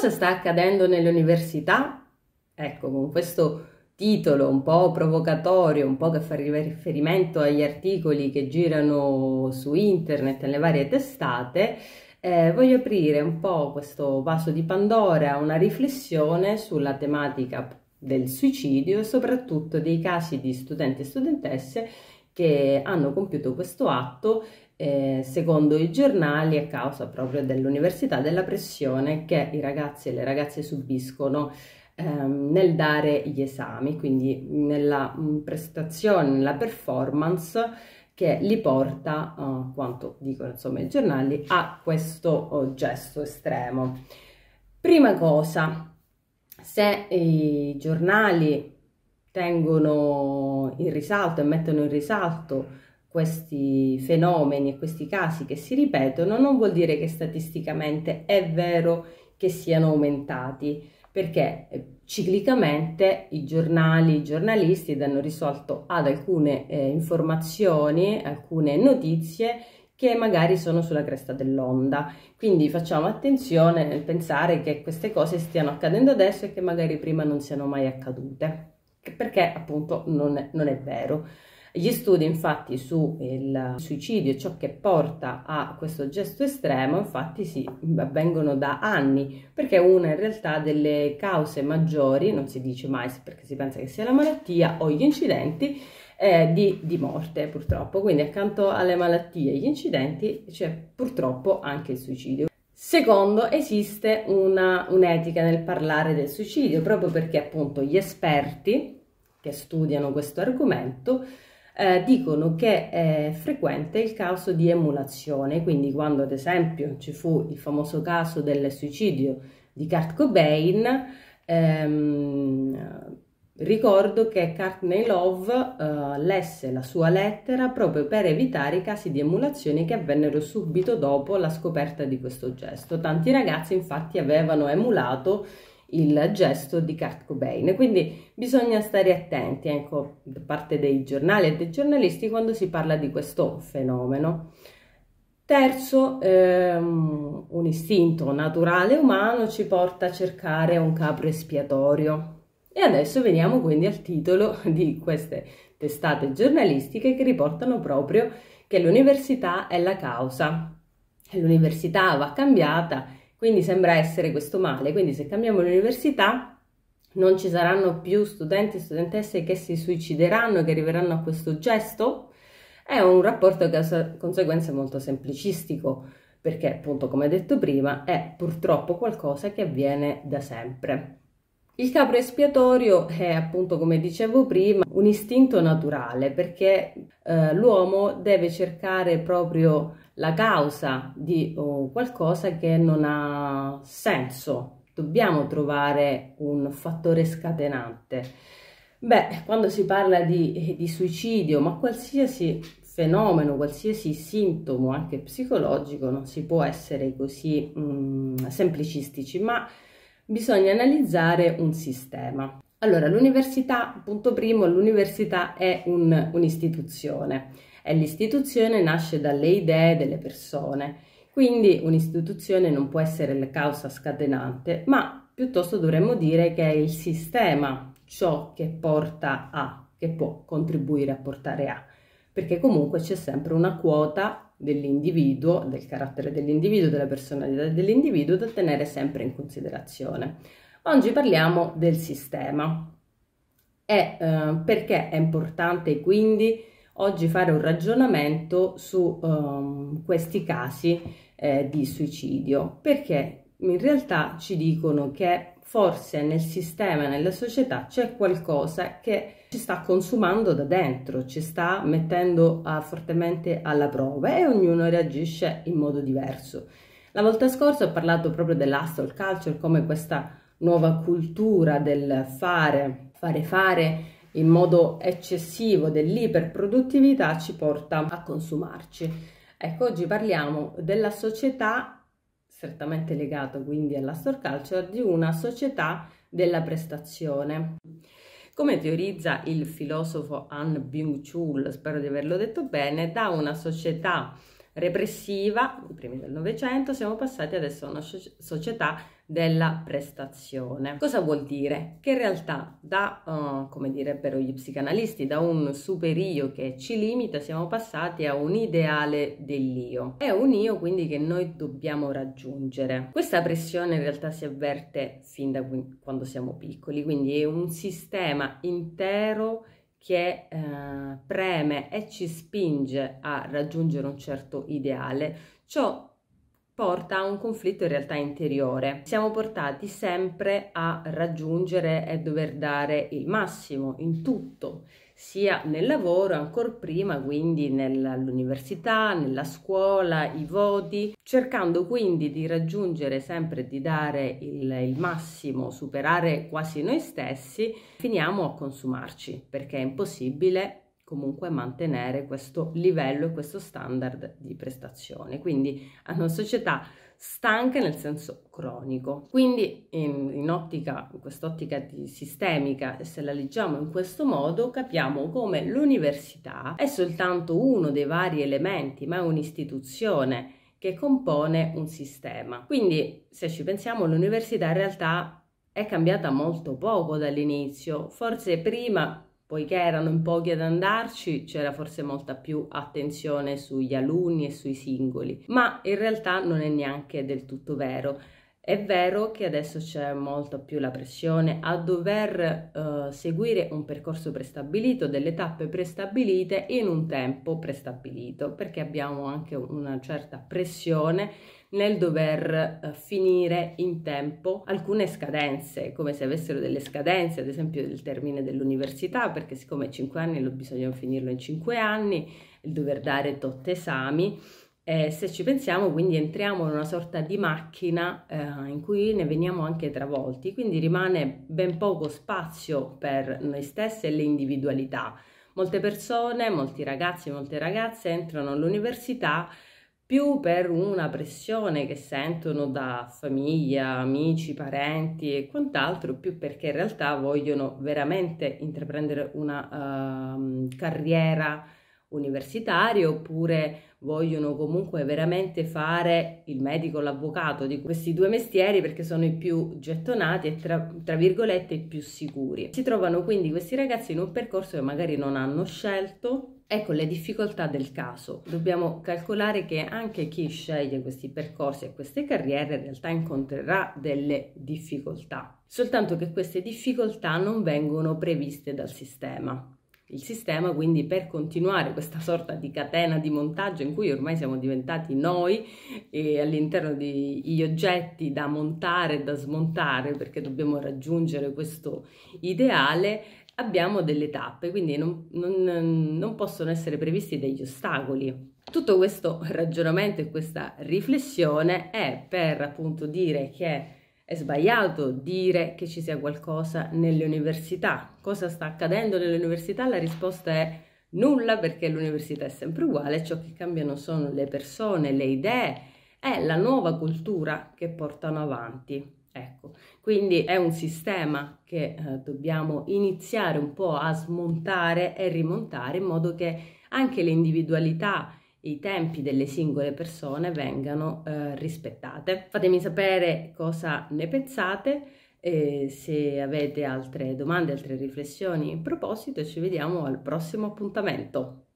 Cosa sta accadendo nelle università? Ecco, con questo titolo un po' provocatorio, un po' che fa riferimento agli articoli che girano su internet, nelle varie testate, eh, voglio aprire un po' questo vaso di Pandora, una riflessione sulla tematica del suicidio e soprattutto dei casi di studenti e studentesse che hanno compiuto questo atto eh, secondo i giornali a causa proprio dell'università della pressione che i ragazzi e le ragazze subiscono ehm, nel dare gli esami, quindi nella mh, mm, prestazione, nella performance che li porta, eh, quanto dicono insomma i giornali, a questo oh, gesto estremo. Prima cosa, se i giornali tengono in risalto e mettono in risalto questi fenomeni e questi casi che si ripetono non vuol dire che statisticamente è vero che siano aumentati, perché eh, ciclicamente i giornali, i giornalisti danno risolto ad alcune eh, informazioni, alcune notizie che magari sono sulla cresta dell'onda. Quindi facciamo attenzione nel pensare che queste cose stiano accadendo adesso e che magari prima non siano mai accadute, perché appunto non, non è vero. Gli studi infatti sul suicidio e ciò che porta a questo gesto estremo infatti sì, avvengono da anni perché è una in realtà delle cause maggiori, non si dice mai perché si pensa che sia la malattia o gli incidenti, eh, di, di, morte purtroppo. Quindi accanto alle malattie e agli incidenti c'è purtroppo anche il suicidio. Secondo, esiste un'etica nel parlare del suicidio proprio perché appunto gli esperti che studiano questo argomento eh, dicono che è frequente il caso di emulazione, quindi quando ad esempio ci fu il famoso caso del suicidio di Kurt Cobain, ehm, Ricordo che Courtney Love uh, lesse la sua lettera proprio per evitare i casi di emulazione che avvennero subito dopo la scoperta di questo gesto. Tanti ragazzi infatti avevano emulato il gesto di Kurt Cobain. Quindi bisogna stare attenti, ecco, da parte dei giornali e dei giornalisti quando si parla di questo fenomeno. Terzo, ehm, un istinto naturale umano ci porta a cercare un capo espiatorio. E adesso veniamo quindi al titolo di queste testate giornalistiche che riportano proprio che l'università è la causa. L'università va cambiata quindi sembra essere questo male. Quindi se cambiamo l'università non ci saranno più studenti e studentesse che si suicideranno, che arriveranno a questo gesto? È un rapporto che ha conseguenze molto semplicistico, perché appunto come detto prima è purtroppo qualcosa che avviene da sempre. Il capro espiatorio è appunto, come dicevo prima, un istinto naturale perché eh, l'uomo deve cercare proprio la causa di oh, qualcosa che non ha senso. Dobbiamo trovare un fattore scatenante. Beh, quando si parla di, di suicidio, ma qualsiasi fenomeno, qualsiasi sintomo, anche psicologico, non si può essere così mh, mm, semplicistici, ma bisogna analizzare un sistema. Allora, l'università, punto primo, l'università è un, un'istituzione e l'istituzione nasce dalle idee delle persone. Quindi un'istituzione non può essere la causa scatenante, ma piuttosto dovremmo dire che è il sistema ciò che porta a, che può contribuire a portare a, perché comunque c'è sempre una quota dell'individuo, del carattere dell'individuo, della personalità dell'individuo da tenere sempre in considerazione. Oggi parliamo del sistema e eh, perché è importante quindi oggi fare un ragionamento su eh, questi casi eh, di suicidio, perché in realtà ci dicono che forse nel sistema, nella società c'è qualcosa che ci sta consumando da dentro, ci sta mettendo a, ah, fortemente alla prova e ognuno reagisce in modo diverso. La volta scorsa ho parlato proprio dell'hustle culture, come questa nuova cultura del fare, fare, fare in modo eccessivo, dell'iperproduttività ci porta a consumarci. Ecco, oggi parliamo della società strettamente legato quindi all'astroculture, di una società della prestazione. Come teorizza il filosofo Han Byung-Chul, spero di averlo detto bene, da una società repressiva, i primi del Novecento, siamo passati adesso a una società della prestazione. Cosa vuol dire? Che in realtà da, uh, come direbbero gli psicanalisti, da un superio che ci limita siamo passati a un ideale dell'io. È un io quindi che noi dobbiamo raggiungere. Questa pressione in realtà si avverte fin da quando siamo piccoli, quindi è un sistema intero che eh, preme e ci spinge a raggiungere un certo ideale, ciò porta a un conflitto in realtà interiore. Siamo portati sempre a raggiungere e dover dare il massimo in tutto, sia nel lavoro, ancora prima, quindi nell'università, nella scuola, i voti, cercando quindi di raggiungere sempre, di dare il, il massimo, superare quasi noi stessi, finiamo a consumarci perché è impossibile comunque mantenere questo livello e questo standard di prestazione. Quindi è una società stanca nel senso cronico. Quindi in, in ottica, in quest'ottica sistemica, se la leggiamo in questo modo, capiamo come l'università è soltanto uno dei vari elementi, ma è un'istituzione che compone un sistema. Quindi se ci pensiamo l'università in realtà è cambiata molto poco dall'inizio, forse prima poiché erano in pochi ad andarci, c'era forse molta più attenzione sugli alunni e sui singoli, ma in realtà non è neanche del tutto vero. È vero che adesso c'è molto più la pressione a dover eh, seguire un percorso prestabilito, delle tappe prestabilite in un tempo prestabilito, perché abbiamo anche una certa pressione nel dover eh, finire in tempo alcune scadenze, come se avessero delle scadenze, ad esempio il termine dell'università, perché siccome 5 anni lo bisogna finirlo in 5 anni, il dover dare tot esami. Eh, se ci pensiamo, quindi entriamo in una sorta di macchina eh, in cui ne veniamo anche travolti, quindi rimane ben poco spazio per noi stessi e le individualità. Molte persone, molti ragazzi, e molte ragazze entrano all'università più per una pressione che sentono da famiglia, amici, parenti e quant'altro, più perché in realtà vogliono veramente intraprendere una uh, carriera universitaria oppure vogliono comunque veramente fare il medico, l'avvocato di questi due mestieri perché sono i più gettonati e tra, tra virgolette i più sicuri. Si trovano quindi questi ragazzi in un percorso che magari non hanno scelto Ecco le difficoltà del caso. Dobbiamo calcolare che anche chi sceglie questi percorsi e queste carriere in realtà incontrerà delle difficoltà, soltanto che queste difficoltà non vengono previste dal sistema. Il sistema quindi per continuare questa sorta di catena di montaggio in cui ormai siamo diventati noi e all'interno degli oggetti da montare e da smontare perché dobbiamo raggiungere questo ideale, abbiamo delle tappe, quindi non, non, non possono essere previsti degli ostacoli. Tutto questo ragionamento e questa riflessione è per appunto dire che è sbagliato dire che ci sia qualcosa nelle università. Cosa sta accadendo nelle università? La risposta è nulla perché l'università è sempre uguale, ciò che cambiano sono le persone, le idee e la nuova cultura che portano avanti. Ecco, quindi è un sistema che eh, dobbiamo iniziare un po' a smontare e rimontare in modo che anche le individualità e i tempi delle singole persone vengano eh, rispettate. Fatemi sapere cosa ne pensate, e se avete altre domande, altre riflessioni in proposito, ci vediamo al prossimo appuntamento.